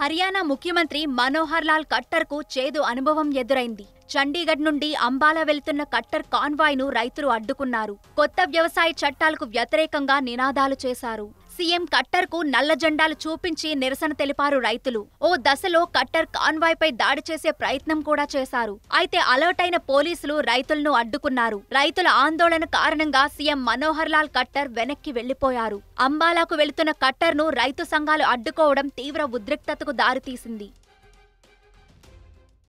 హర్యానా ముఖ్యమంత్రి మనోహర్ లాల్ కట్టర్కు చేదు అనుభవం ఎదురైంది చండీగఢ్ నుండి అంబాలా వెళ్తున్న కట్టర్ కాన్వాయ్ను రైతులు అడ్డుకున్నారు కొత్త వ్యవసాయ చట్టాలకు వ్యతిరేకంగా నినాదాలు చేశారు సీఎం కట్టర్కు నల్ల జెండాలు చూపించి నిరసన తెలిపారు రైతులు ఓ దశలో కట్టర్ కాన్వాయ్ పై దాడి చేసే ప్రయత్నం కూడా చేశారు అయితే అలర్ట్ అయిన పోలీసులు రైతులను అడ్డుకున్నారు రైతుల ఆందోళన కారణంగా సీఎం మనోహర్ లాల్ కట్టర్ వెనక్కి వెళ్లిపోయారు అంబాలాకు వెళుతున్న కట్టర్ను రైతు సంఘాలు అడ్డుకోవడం తీవ్ర ఉద్రిక్తతకు దారితీసింది